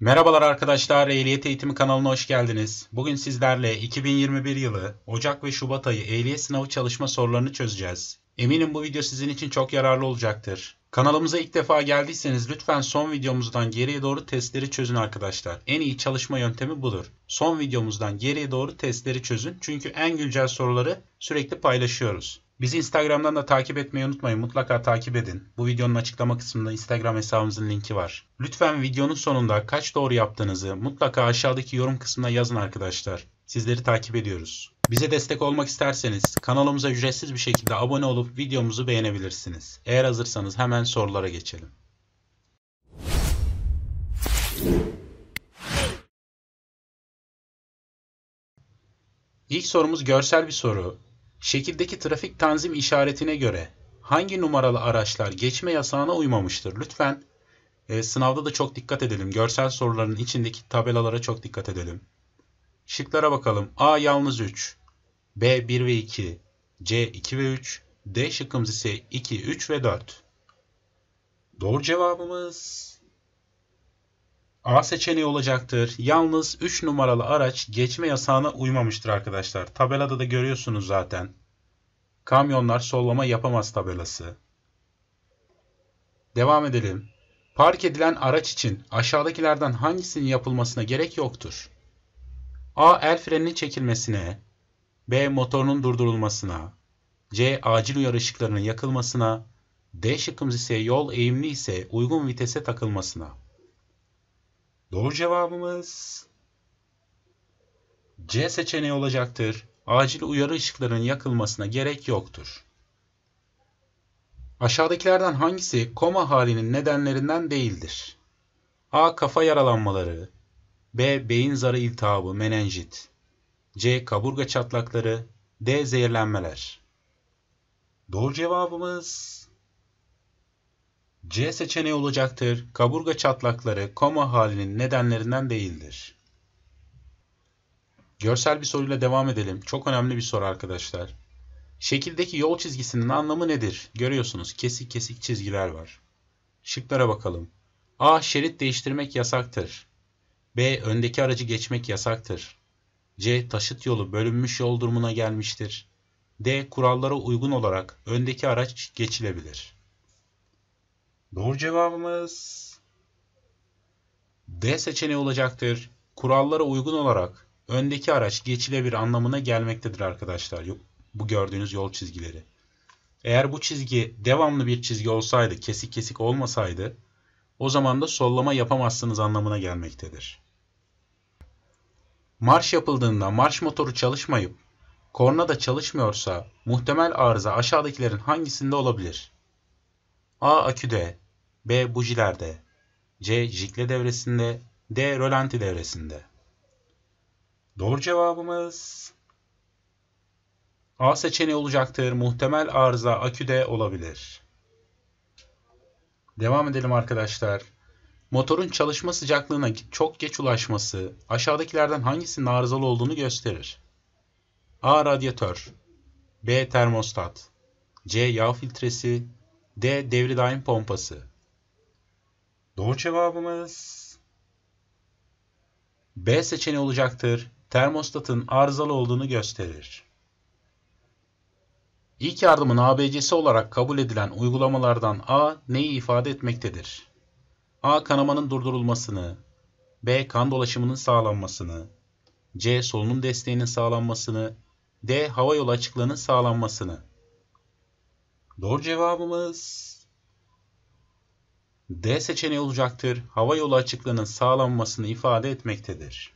Merhabalar arkadaşlar, Ehliyet Eğitimi kanalına hoş geldiniz. Bugün sizlerle 2021 yılı Ocak ve Şubat ayı ehliyet sınavı çalışma sorularını çözeceğiz. Eminim bu video sizin için çok yararlı olacaktır. Kanalımıza ilk defa geldiyseniz lütfen son videomuzdan geriye doğru testleri çözün arkadaşlar. En iyi çalışma yöntemi budur. Son videomuzdan geriye doğru testleri çözün çünkü en güncel soruları sürekli paylaşıyoruz. Bizi Instagram'dan da takip etmeyi unutmayın. Mutlaka takip edin. Bu videonun açıklama kısmında Instagram hesabımızın linki var. Lütfen videonun sonunda kaç doğru yaptığınızı mutlaka aşağıdaki yorum kısmına yazın arkadaşlar. Sizleri takip ediyoruz. Bize destek olmak isterseniz kanalımıza ücretsiz bir şekilde abone olup videomuzu beğenebilirsiniz. Eğer hazırsanız hemen sorulara geçelim. İlk sorumuz görsel bir soru. Şekildeki trafik tanzim işaretine göre hangi numaralı araçlar geçme yasağına uymamıştır? Lütfen e, sınavda da çok dikkat edelim. Görsel soruların içindeki tabelalara çok dikkat edelim. Şıklara bakalım. A yalnız 3, B 1 ve 2, C 2 ve 3, D şıkkımız ise 2, 3 ve 4. Doğru cevabımız A seçeneği olacaktır. Yalnız 3 numaralı araç geçme yasağına uymamıştır arkadaşlar. Tabelada da görüyorsunuz zaten. Kamyonlar sollama yapamaz tabelası. Devam edelim. Park edilen araç için aşağıdakilerden hangisinin yapılmasına gerek yoktur? A. El freninin çekilmesine B. Motorunun durdurulmasına C. Acil uyarı ışıklarının yakılmasına D şıkkımız ise yol eğimli ise uygun vitese takılmasına. Doğru cevabımız C seçeneği olacaktır. Acil uyarı ışıklarının yakılmasına gerek yoktur. Aşağıdakilerden hangisi koma halinin nedenlerinden değildir? A. Kafa yaralanmaları B. Beyin zarı iltihabı, menenjit C. Kaburga çatlakları D. Zehirlenmeler Doğru cevabımız C seçeneği olacaktır. Kaburga çatlakları koma halinin nedenlerinden değildir. Görsel bir soruyla devam edelim. Çok önemli bir soru arkadaşlar. Şekildeki yol çizgisinin anlamı nedir? Görüyorsunuz kesik kesik çizgiler var. Şıklara bakalım. A. Şerit değiştirmek yasaktır. B. Öndeki aracı geçmek yasaktır. C. Taşıt yolu bölünmüş yol durumuna gelmiştir. D. Kurallara uygun olarak öndeki araç geçilebilir. Doğru cevabımız D seçeneği olacaktır. Kurallara uygun olarak öndeki araç geçilebilir anlamına gelmektedir arkadaşlar. Bu gördüğünüz yol çizgileri. Eğer bu çizgi devamlı bir çizgi olsaydı, kesik kesik olmasaydı o zaman da sollama yapamazsınız anlamına gelmektedir. Marş yapıldığında marş motoru çalışmayıp korna da çalışmıyorsa muhtemel arıza aşağıdakilerin hangisinde olabilir? A aküde, B bujilerde, C jikle devresinde, D rolanti devresinde. Doğru cevabımız A seçeneği olacaktır. Muhtemel arıza aküde olabilir. Devam edelim arkadaşlar. Motorun çalışma sıcaklığına çok geç ulaşması aşağıdakilerden hangisinin arızalı olduğunu gösterir. A. Radyatör B. Termostat C. Yağ filtresi D. Devri daim pompası. Doğru cevabımız B seçeneği olacaktır. Termostatın arızalı olduğunu gösterir. İlk yardımın ABC'si olarak kabul edilen uygulamalardan A neyi ifade etmektedir? A. Kanamanın durdurulmasını, B. Kan dolaşımının sağlanmasını, C. Solunum desteğinin sağlanmasını, D. Hava yolu açıklığının sağlanmasını. Doğru cevabımız D seçeneği olacaktır. Hava yolu açıklığının sağlanmasını ifade etmektedir.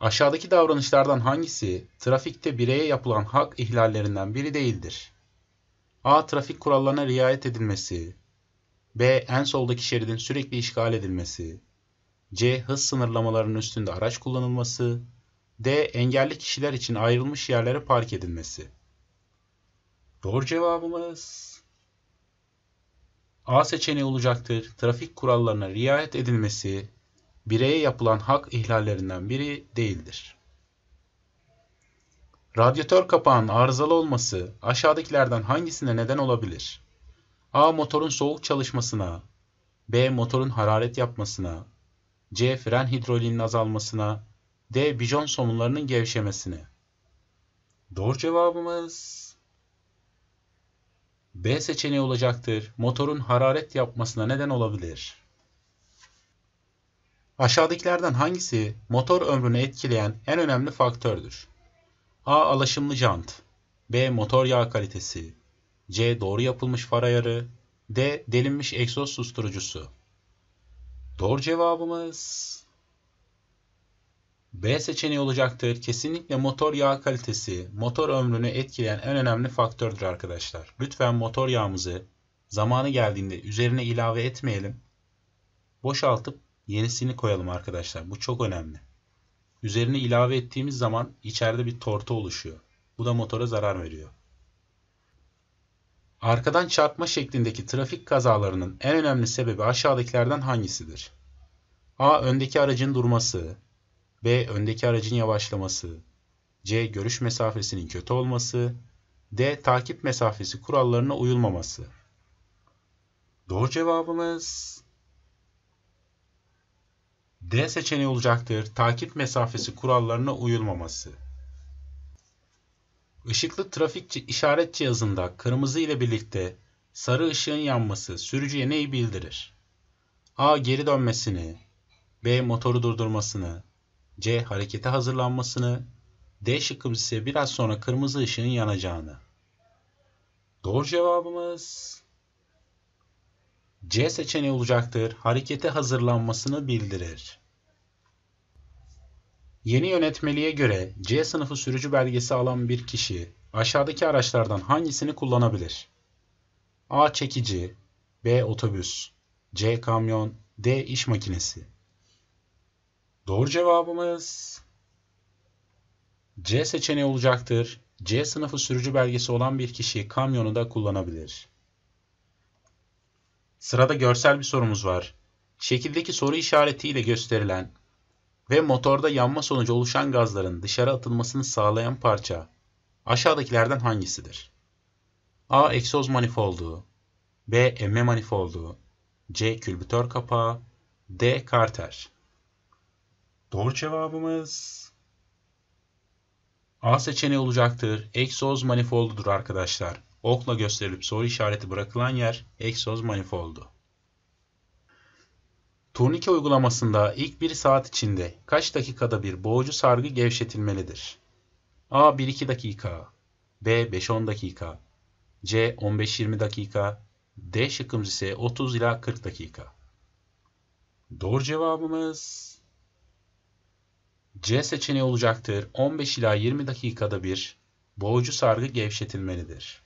Aşağıdaki davranışlardan hangisi trafikte bireye yapılan hak ihlallerinden biri değildir? A. Trafik kurallarına riayet edilmesi. B. En soldaki şeridin sürekli işgal edilmesi. C. Hız sınırlamalarının üstünde araç kullanılması. D. Engelli kişiler için ayrılmış yerlere park edilmesi. Doğru cevabımız A seçeneği olacaktır. Trafik kurallarına riayet edilmesi bireye yapılan hak ihlallerinden biri değildir. Radyatör kapağının arızalı olması aşağıdakilerden hangisine neden olabilir? A. Motorun soğuk çalışmasına, B. Motorun hararet yapmasına, C. Fren hidrolinin azalmasına, D. Bijon somunlarının gevşemesine. Doğru cevabımız B seçeneği olacaktır. Motorun hararet yapmasına neden olabilir. Aşağıdakilerden hangisi motor ömrünü etkileyen en önemli faktördür? A. Alaşımlı jant B. Motor yağ kalitesi C. Doğru yapılmış far ayarı D. Delinmiş egzoz susturucusu Doğru cevabımız B seçeneği olacaktır. Kesinlikle motor yağ kalitesi motor ömrünü etkileyen en önemli faktördür arkadaşlar. Lütfen motor yağımızı zamanı geldiğinde üzerine ilave etmeyelim. Boşaltıp yenisini koyalım arkadaşlar. Bu çok önemli. Üzerine ilave ettiğimiz zaman içeride bir tortu oluşuyor. Bu da motora zarar veriyor. Arkadan çarpma şeklindeki trafik kazalarının en önemli sebebi aşağıdakilerden hangisidir? A. Öndeki aracın durması. B. Öndeki aracın yavaşlaması. C. Görüş mesafesinin kötü olması. D. Takip mesafesi kurallarına uyulmaması. Doğru cevabımız D seçeneği olacaktır. Takip mesafesi kurallarına uyulmaması. Işıklı trafik işaret cihazında kırmızı ile birlikte sarı ışığın yanması sürücüye neyi bildirir? A. Geri dönmesini B. Motoru durdurmasını C. Harekete hazırlanmasını. D şıkkı ise biraz sonra kırmızı ışığın yanacağını. Doğru cevabımız C seçeneği olacaktır. Harekete hazırlanmasını bildirir. Yeni yönetmeliğe göre C sınıfı sürücü belgesi alan bir kişi aşağıdaki araçlardan hangisini kullanabilir? A. Çekici B. Otobüs C. Kamyon D. iş makinesi Doğru cevabımız C seçeneği olacaktır. C sınıfı sürücü belgesi olan bir kişi kamyonu da kullanabilir. Sırada görsel bir sorumuz var. Şekildeki soru işaretiyle gösterilen ve motorda yanma sonucu oluşan gazların dışarı atılmasını sağlayan parça aşağıdakilerden hangisidir? A. Egzoz manifoldu B. Emme manifoldu C. Külbütör kapağı D. Karter Doğru cevabımız A seçeneği olacaktır. Egzoz manifoldudur arkadaşlar. Okla gösterilip soru işareti bırakılan yer egzoz manifoldu. Turnike uygulamasında ilk 1 saat içinde kaç dakikada bir boğucu sargı gevşetilmelidir? A 1-2 dakika, B 5-10 dakika, C 15-20 dakika, D şıkkımız ise 30 ila 40 dakika. Doğru cevabımız C seçeneği olacaktır. 15 ila 20 dakikada bir boğucu sargı gevşetilmelidir.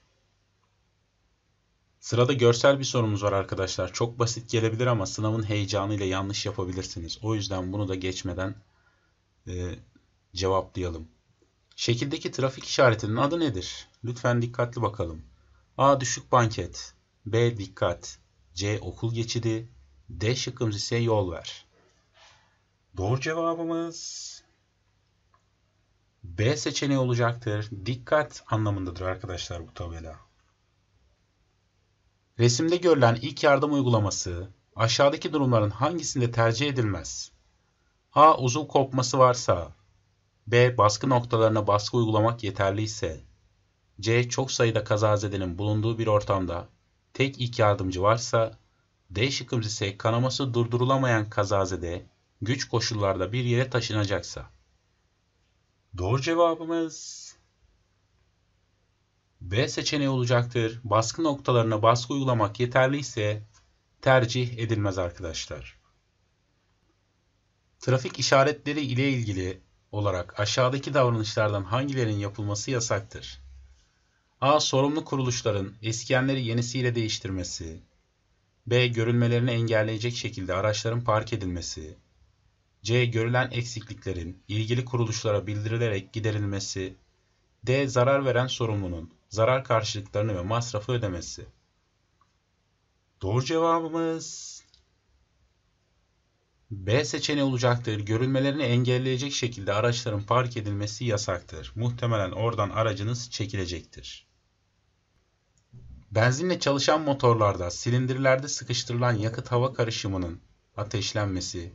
Sırada görsel bir sorumuz var arkadaşlar. Çok basit gelebilir ama sınavın heyecanıyla yanlış yapabilirsiniz. O yüzden bunu da geçmeden e, cevaplayalım. Şekildeki trafik işaretinin adı nedir? Lütfen dikkatli bakalım. A. Düşük banket. B. Dikkat. C. Okul geçidi. D. Şıkkımız ise yol ver. Doğru cevabımız B seçeneği olacaktır. Dikkat anlamındadır arkadaşlar bu tabela. Resimde görülen ilk yardım uygulaması aşağıdaki durumların hangisinde tercih edilmez? A. Uzun kopması varsa B. Baskı noktalarına baskı uygulamak yeterliyse C. Çok sayıda kazazedenin bulunduğu bir ortamda tek ilk yardımcı varsa D şıkkımız ise kanaması durdurulamayan kazazede güç koşullarda bir yere taşınacaksa. Doğru cevabımız B seçeneği olacaktır. Baskı noktalarına baskı uygulamak yeterli ise tercih edilmez arkadaşlar. Trafik işaretleri ile ilgili olarak aşağıdaki davranışlardan hangilerinin yapılması yasaktır? A. Sorumlu kuruluşların eskiyenleri yenisiyle değiştirmesi. B. Görülmelerini engelleyecek şekilde araçların park edilmesi. C. Görülen eksikliklerin ilgili kuruluşlara bildirilerek giderilmesi. D. Zarar veren sorumlunun zarar karşılıklarını ve masrafı ödemesi. Doğru cevabımız B seçeneği olacaktır. Görülmelerini engelleyecek şekilde araçların park edilmesi yasaktır. Muhtemelen oradan aracınız çekilecektir. Benzinle çalışan motorlarda silindirlerde sıkıştırılan yakıt hava karışımının ateşlenmesi,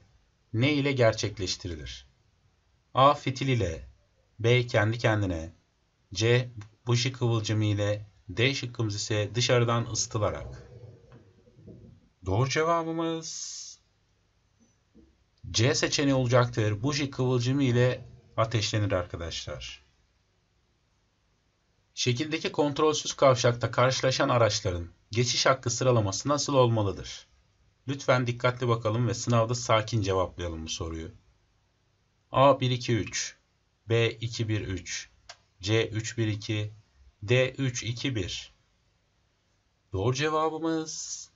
ne ile gerçekleştirilir? A. Fitil ile B. Kendi kendine C. Buji kıvılcımı ile D şıkkımız ise dışarıdan ısıtılarak. Doğru cevabımız C seçeneği olacaktır. Buji kıvılcımı ile ateşlenir arkadaşlar. Şekildeki kontrolsüz kavşakta karşılaşan araçların geçiş hakkı sıralaması nasıl olmalıdır? Lütfen dikkatli bakalım ve sınavda sakin cevaplayalım bu soruyu. A 1 2 3, B 2 1 3, C 3 1 2, D 3 2 1. Doğru cevabımız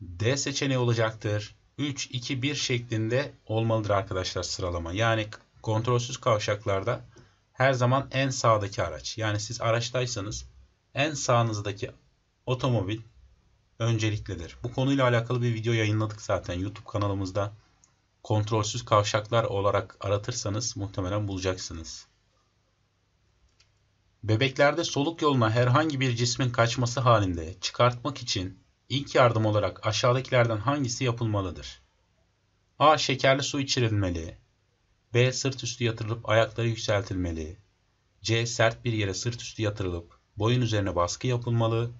D seçeneği olacaktır. 3 2 1 şeklinde olmalıdır arkadaşlar sıralama. Yani kontrolsüz kavşaklarda her zaman en sağdaki araç. Yani siz araçtaysanız en sağınızdaki otomobil önceliklidir. Bu konuyla alakalı bir video yayınladık zaten YouTube kanalımızda. Kontrolsüz kavşaklar olarak aratırsanız muhtemelen bulacaksınız. Bebeklerde soluk yoluna herhangi bir cismin kaçması halinde çıkartmak için ilk yardım olarak aşağıdakilerden hangisi yapılmalıdır? A. Şekerli su içirilmeli. B. Sırt üstü yatırılıp ayakları yükseltilmeli. C. Sert bir yere sırt üstü yatırılıp boyun üzerine baskı yapılmalı.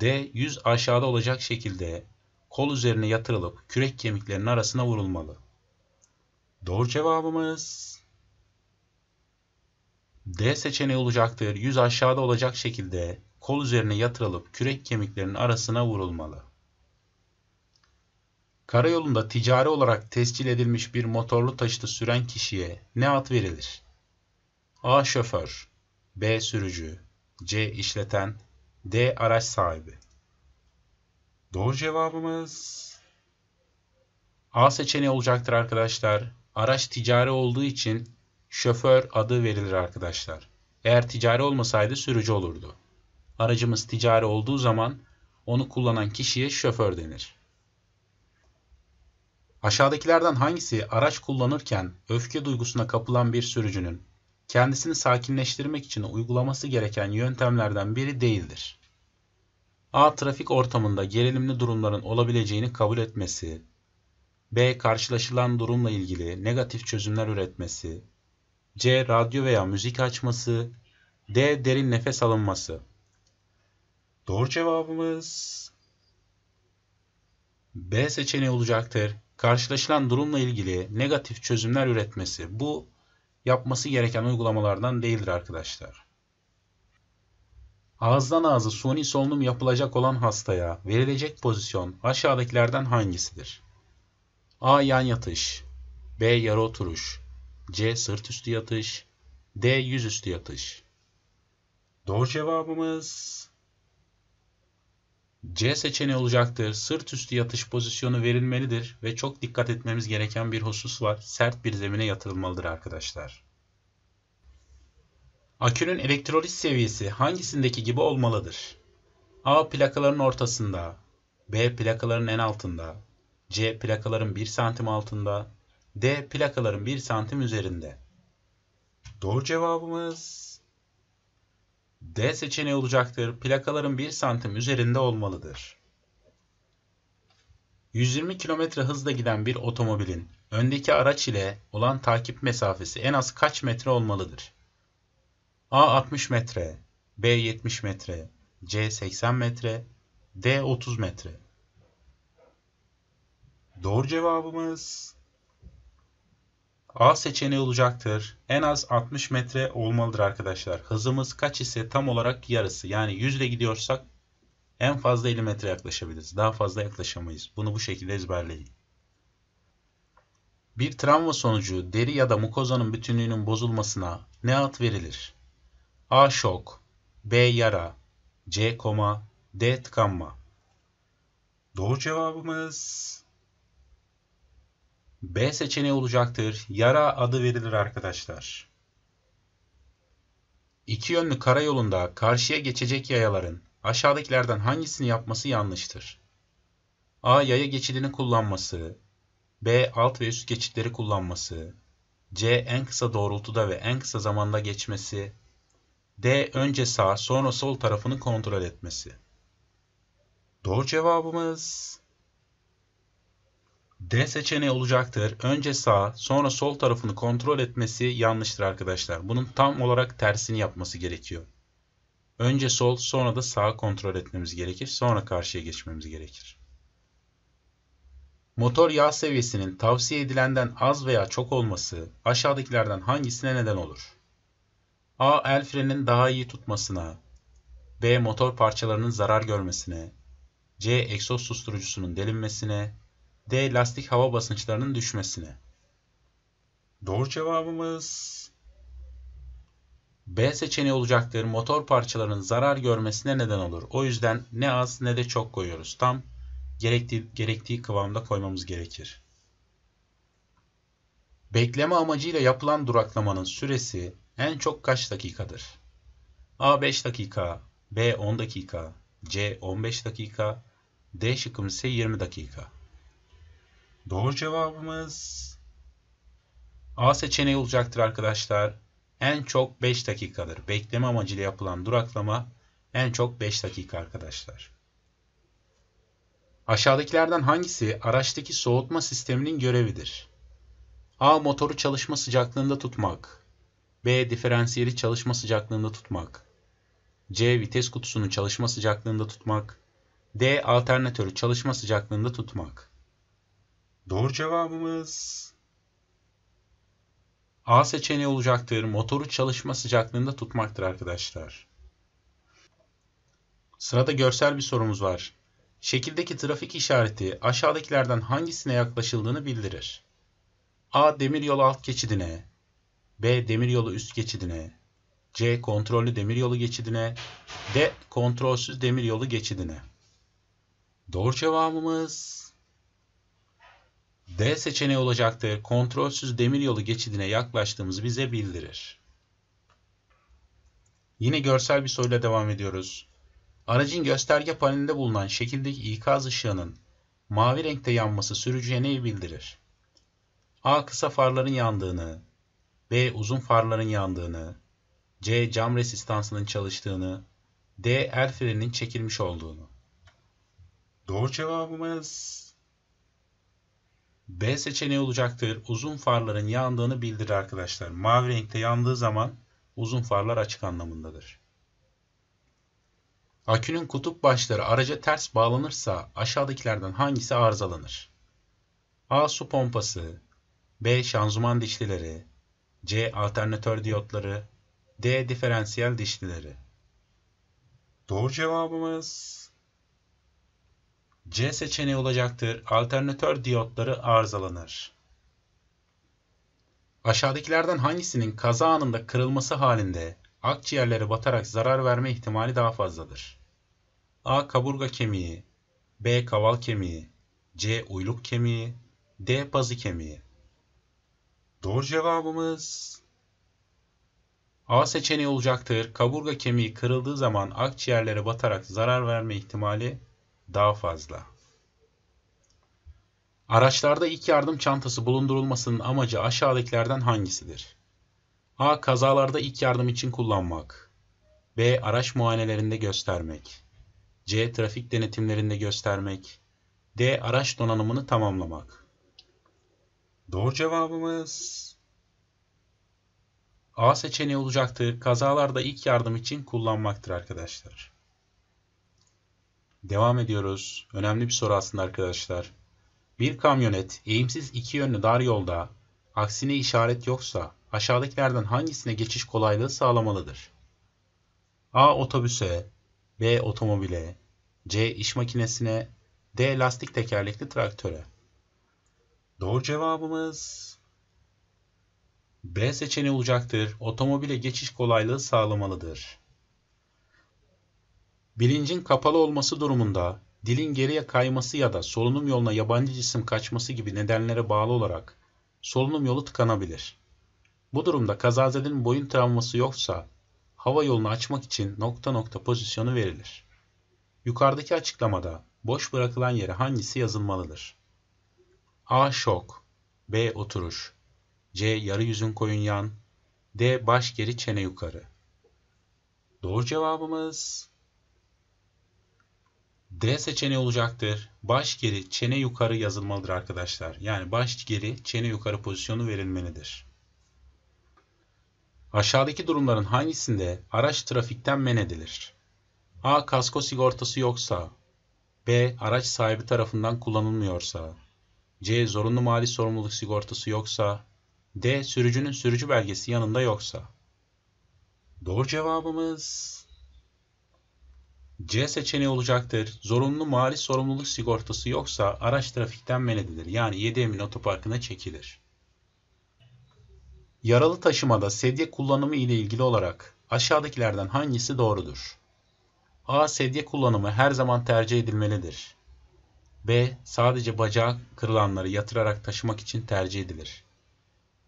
D. Yüz aşağıda olacak şekilde kol üzerine yatırılıp kürek kemiklerinin arasına vurulmalı. Doğru cevabımız D seçeneği olacaktır. Yüz aşağıda olacak şekilde kol üzerine yatırılıp kürek kemiklerinin arasına vurulmalı. Karayolunda ticari olarak tescil edilmiş bir motorlu taşıtı süren kişiye ne ad verilir? A. Şoför B. Sürücü C. işleten D. Araç sahibi. Doğru cevabımız A seçeneği olacaktır arkadaşlar. Araç ticari olduğu için şoför adı verilir arkadaşlar. Eğer ticari olmasaydı sürücü olurdu. Aracımız ticari olduğu zaman onu kullanan kişiye şoför denir. Aşağıdakilerden hangisi araç kullanırken öfke duygusuna kapılan bir sürücünün kendisini sakinleştirmek için uygulaması gereken yöntemlerden biri değildir. A. Trafik ortamında gerilimli durumların olabileceğini kabul etmesi. B. Karşılaşılan durumla ilgili negatif çözümler üretmesi. C. Radyo veya müzik açması. D. Derin nefes alınması. Doğru cevabımız B seçeneği olacaktır. Karşılaşılan durumla ilgili negatif çözümler üretmesi. Bu yapması gereken uygulamalardan değildir arkadaşlar. Ağızdan ağza suni solunum yapılacak olan hastaya verilecek pozisyon aşağıdakilerden hangisidir? A. Yan yatış B. Yarı oturuş C. Sırt üstü yatış D. yüz üstü yatış Doğru cevabımız C seçeneği olacaktır. Sırt üstü yatış pozisyonu verilmelidir ve çok dikkat etmemiz gereken bir husus var. Sert bir zemine yatırılmalıdır arkadaşlar. Akünün elektrolit seviyesi hangisindeki gibi olmalıdır? A plakaların ortasında, B plakaların en altında, C plakaların 1 santim altında, D plakaların 1 santim üzerinde. Doğru cevabımız D seçeneği olacaktır. Plakaların 1 santim üzerinde olmalıdır. 120 km hızla giden bir otomobilin öndeki araç ile olan takip mesafesi en az kaç metre olmalıdır? A 60 metre, B 70 metre, C 80 metre, D 30 metre. Doğru cevabımız A seçeneği olacaktır. En az 60 metre olmalıdır arkadaşlar. Hızımız kaç ise tam olarak yarısı. Yani 100 ile gidiyorsak en fazla 50 metre yaklaşabiliriz. Daha fazla yaklaşamayız. Bunu bu şekilde ezberleyin. Bir travma sonucu deri ya da mukozanın bütünlüğünün bozulmasına ne ad verilir? A. Şok B. Yara C. Koma D. Tıkanma Doğru cevabımız B seçeneği olacaktır. Yara adı verilir arkadaşlar. İki yönlü karayolunda karşıya geçecek yayaların aşağıdakilerden hangisini yapması yanlıştır? A. Yaya geçidini kullanması. B. Alt ve üst geçitleri kullanması. C. En kısa doğrultuda ve en kısa zamanda geçmesi. D. Önce sağ sonra sol tarafını kontrol etmesi. Doğru cevabımız D seçeneği olacaktır. Önce sağ sonra sol tarafını kontrol etmesi yanlıştır arkadaşlar. Bunun tam olarak tersini yapması gerekiyor. Önce sol sonra da sağ kontrol etmemiz gerekir. Sonra karşıya geçmemiz gerekir. Motor yağ seviyesinin tavsiye edilenden az veya çok olması aşağıdakilerden hangisine neden olur? A. El frenin daha iyi tutmasına B. Motor parçalarının zarar görmesine C. Egzoz susturucusunun delinmesine D. Lastik hava basınçlarının düşmesine. Doğru cevabımız B seçeneği olacaktır. Motor parçalarının zarar görmesine neden olur. O yüzden ne az ne de çok koyuyoruz. Tam gerektiği, gerektiği kıvamda koymamız gerekir. Bekleme amacıyla yapılan duraklamanın süresi en çok kaç dakikadır? A 5 dakika, B 10 dakika, C 15 dakika, D şıkkımız ise 20 dakika. Doğru cevabımız A seçeneği olacaktır arkadaşlar. En çok 5 dakikadır. Bekleme amacıyla yapılan duraklama en çok 5 dakika arkadaşlar. Aşağıdakilerden hangisi araçtaki soğutma sisteminin görevidir? A. Motoru çalışma sıcaklığında tutmak. B. Diferansiyeli çalışma sıcaklığında tutmak. C. Vites kutusunu çalışma sıcaklığında tutmak. D. Alternatörü çalışma sıcaklığında tutmak. Doğru cevabımız A seçeneği olacaktır. Motoru çalışma sıcaklığında tutmaktır arkadaşlar. Sırada görsel bir sorumuz var. Şekildeki trafik işareti aşağıdakilerden hangisine yaklaşıldığını bildirir. A. Demiryolu alt geçidine. B. Demiryolu üst geçidine. C. Kontrollü demiryolu geçidine. D. Kontrolsüz demiryolu geçidine. Doğru cevabımız D seçeneği olacaktır. Kontrolsüz demiryolu geçidine yaklaştığımızı bize bildirir. Yine görsel bir soruyla devam ediyoruz. Aracın gösterge panelinde bulunan şekildeki ikaz ışığının mavi renkte yanması sürücüye neyi bildirir? A. Kısa farların yandığını, B. Uzun farların yandığını, C. Cam resistansının çalıştığını, D. El freninin çekilmiş olduğunu. Doğru cevabımız B seçeneği olacaktır. Uzun farların yandığını bildirir arkadaşlar. Mavi renkte yandığı zaman uzun farlar açık anlamındadır. Akünün kutup başları araca ters bağlanırsa aşağıdakilerden hangisi arızalanır? A. Su pompası B. Şanzuman dişlileri C. Alternatör diyotları D. Diferansiyel dişlileri Doğru cevabımız C seçeneği olacaktır. Alternatör diyotları arızalanır. Aşağıdakilerden hangisinin kaza anında kırılması halinde akciğerlere batarak zarar verme ihtimali daha fazladır? A. Kaburga kemiği B. Kaval kemiği C. Uyluk kemiği D. Pazı kemiği Doğru cevabımız A seçeneği olacaktır. Kaburga kemiği kırıldığı zaman akciğerlere batarak zarar verme ihtimali daha fazla. Araçlarda ilk yardım çantası bulundurulmasının amacı aşağıdakilerden hangisidir? A. Kazalarda ilk yardım için kullanmak. B. Araç muayenelerinde göstermek. C. Trafik denetimlerinde göstermek. D. Araç donanımını tamamlamak. Doğru cevabımız A seçeneği olacaktır. Kazalarda ilk yardım için kullanmaktır arkadaşlar. Devam ediyoruz. Önemli bir soru aslında arkadaşlar. Bir kamyonet eğimsiz iki yönlü dar yolda aksine işaret yoksa aşağıdakilerden hangisine geçiş kolaylığı sağlamalıdır? A. Otobüse B. Otomobile C. iş makinesine D. Lastik tekerlekli traktöre Doğru cevabımız B seçeneği olacaktır. Otomobile geçiş kolaylığı sağlamalıdır. Bilincin kapalı olması durumunda dilin geriye kayması ya da solunum yoluna yabancı cisim kaçması gibi nedenlere bağlı olarak solunum yolu tıkanabilir. Bu durumda kazazedenin boyun travması yoksa hava yolunu açmak için nokta nokta pozisyonu verilir. Yukarıdaki açıklamada boş bırakılan yere hangisi yazılmalıdır? A. Şok B. Oturuş C. Yarı yüzün koyun yan D. Baş geri çene yukarı Doğru cevabımız D seçeneği olacaktır. Baş geri, çene yukarı yazılmalıdır arkadaşlar. Yani baş geri, çene yukarı pozisyonu verilmelidir. Aşağıdaki durumların hangisinde araç trafikten men edilir? A. Kasko sigortası yoksa B. Araç sahibi tarafından kullanılmıyorsa C. Zorunlu mali sorumluluk sigortası yoksa D. Sürücünün sürücü belgesi yanında yoksa Doğru cevabımız C seçeneği olacaktır. Zorunlu mali sorumluluk sigortası yoksa araç trafikten men edilir. Yani 7 Emin Otoparkı'na çekilir. Yaralı taşımada sedye kullanımı ile ilgili olarak aşağıdakilerden hangisi doğrudur? A. Sedye kullanımı her zaman tercih edilmelidir. B. Sadece bacağı kırılanları yatırarak taşımak için tercih edilir.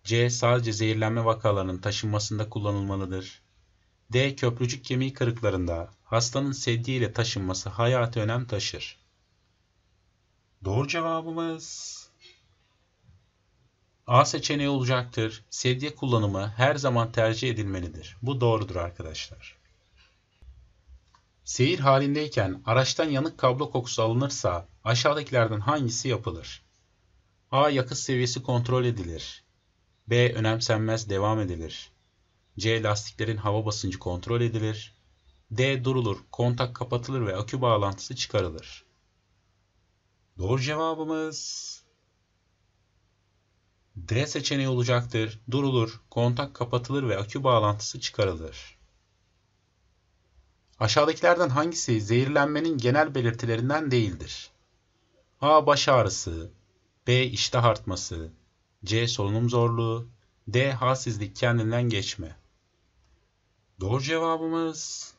C. Sadece zehirlenme vakalarının taşınmasında kullanılmalıdır. D. Köprücük kemiği kırıklarında hastanın ile taşınması hayati önem taşır. Doğru cevabımız A seçeneği olacaktır. Sedye kullanımı her zaman tercih edilmelidir. Bu doğrudur arkadaşlar. Seyir halindeyken araçtan yanık kablo kokusu alınırsa aşağıdakilerden hangisi yapılır? A. Yakıt seviyesi kontrol edilir. B. Önemsenmez devam edilir. C. Lastiklerin hava basıncı kontrol edilir. D. Durulur, kontak kapatılır ve akü bağlantısı çıkarılır. Doğru cevabımız D seçeneği olacaktır. Durulur, kontak kapatılır ve akü bağlantısı çıkarılır. Aşağıdakilerden hangisi zehirlenmenin genel belirtilerinden değildir? A. Baş ağrısı B. iştah artması C. Solunum zorluğu D. Halsizlik kendinden geçme Doğru cevabımız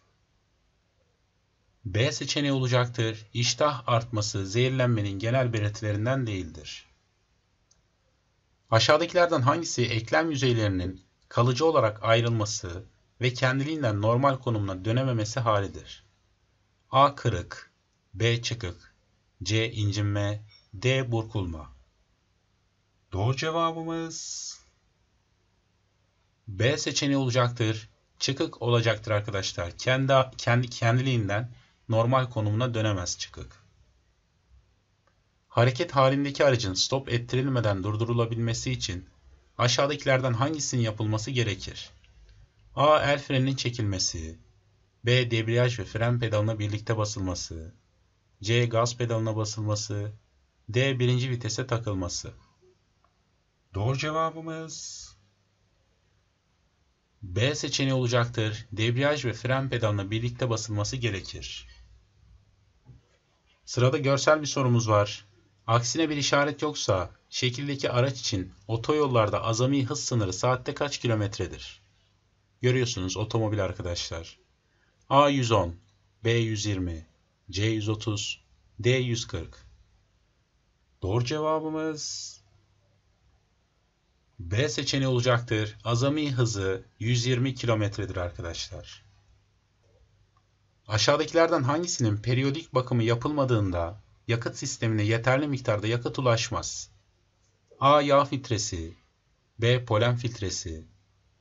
B seçeneği olacaktır. İştah artması zehirlenmenin genel belirtilerinden değildir. Aşağıdakilerden hangisi eklem yüzeylerinin kalıcı olarak ayrılması ve kendiliğinden normal konumuna dönememesi halidir? A kırık, B çıkık, C incinme, D burkulma. Doğru cevabımız B seçeneği olacaktır çıkık olacaktır arkadaşlar. Kendi kendi kendiliğinden normal konumuna dönemez çıkık. Hareket halindeki aracın stop ettirilmeden durdurulabilmesi için aşağıdakilerden hangisinin yapılması gerekir? A. El freninin çekilmesi. B. Debriyaj ve fren pedalına birlikte basılması. C. Gaz pedalına basılması. D. Birinci vitese takılması. Doğru cevabımız B seçeneği olacaktır. Debriyaj ve fren pedalına birlikte basılması gerekir. Sırada görsel bir sorumuz var. Aksine bir işaret yoksa şekildeki araç için otoyollarda azami hız sınırı saatte kaç kilometredir? Görüyorsunuz otomobil arkadaşlar. A 110, B 120, C 130, D 140. Doğru cevabımız B seçeneği olacaktır. Azami hızı 120 kilometredir arkadaşlar. Aşağıdakilerden hangisinin periyodik bakımı yapılmadığında yakıt sistemine yeterli miktarda yakıt ulaşmaz? A. Yağ filtresi B. Polen filtresi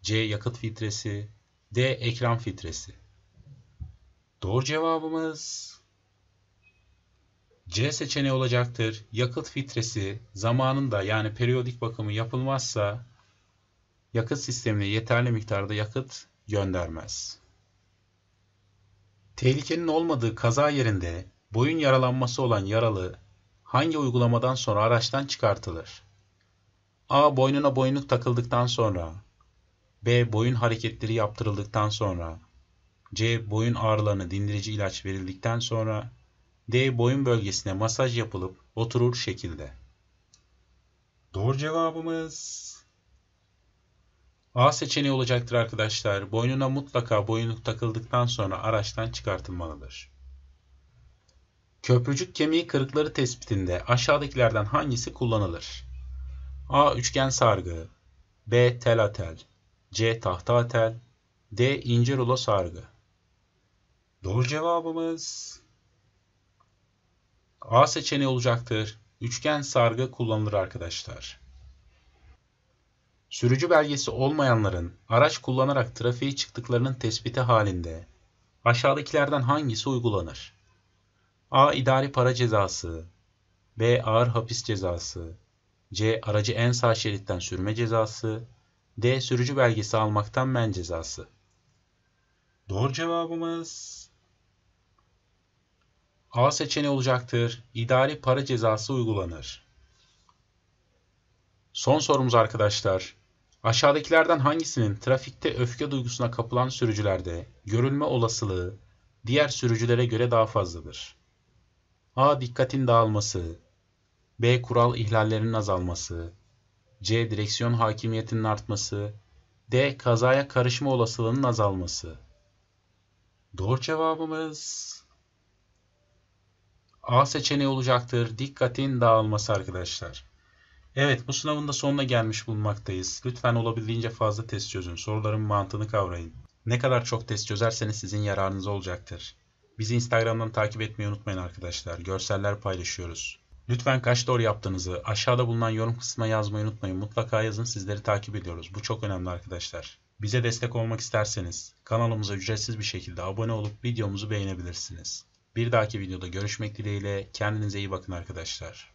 C. Yakıt filtresi D. Ekran filtresi Doğru cevabımız C seçeneği olacaktır. Yakıt filtresi zamanında yani periyodik bakımı yapılmazsa yakıt sistemine yeterli miktarda yakıt göndermez. Tehlikenin olmadığı kaza yerinde boyun yaralanması olan yaralı hangi uygulamadan sonra araçtan çıkartılır? A. Boynuna boynluk takıldıktan sonra B. Boyun hareketleri yaptırıldıktan sonra C. Boyun ağrılarına dindirici ilaç verildikten sonra D. Boyun bölgesine masaj yapılıp oturur şekilde. Doğru cevabımız A seçeneği olacaktır arkadaşlar. Boynuna mutlaka boyunluk takıldıktan sonra araçtan çıkartılmalıdır. Köprücük kemiği kırıkları tespitinde aşağıdakilerden hangisi kullanılır? A. Üçgen sargı B. Tel atel C. Tahta atel D. ince rulo sargı Doğru cevabımız A seçeneği olacaktır. Üçgen sargı kullanılır arkadaşlar. Sürücü belgesi olmayanların araç kullanarak trafiğe çıktıklarının tespiti halinde aşağıdakilerden hangisi uygulanır? A. İdari para cezası B. Ağır hapis cezası C. Aracı en sağ şeritten sürme cezası D. Sürücü belgesi almaktan men cezası Doğru cevabımız A seçeneği olacaktır. İdari para cezası uygulanır. Son sorumuz arkadaşlar. Aşağıdakilerden hangisinin trafikte öfke duygusuna kapılan sürücülerde görülme olasılığı diğer sürücülere göre daha fazladır? A. Dikkatin dağılması B. Kural ihlallerinin azalması C. Direksiyon hakimiyetinin artması D. Kazaya karışma olasılığının azalması Doğru cevabımız A seçeneği olacaktır. Dikkatin dağılması arkadaşlar. Evet bu sınavın da sonuna gelmiş bulmaktayız. Lütfen olabildiğince fazla test çözün. Soruların mantığını kavrayın. Ne kadar çok test çözerseniz sizin yararınız olacaktır. Bizi Instagram'dan takip etmeyi unutmayın arkadaşlar. Görseller paylaşıyoruz. Lütfen kaç doğru yaptığınızı aşağıda bulunan yorum kısmına yazmayı unutmayın. Mutlaka yazın sizleri takip ediyoruz. Bu çok önemli arkadaşlar. Bize destek olmak isterseniz kanalımıza ücretsiz bir şekilde abone olup videomuzu beğenebilirsiniz. Bir dahaki videoda görüşmek dileğiyle kendinize iyi bakın arkadaşlar.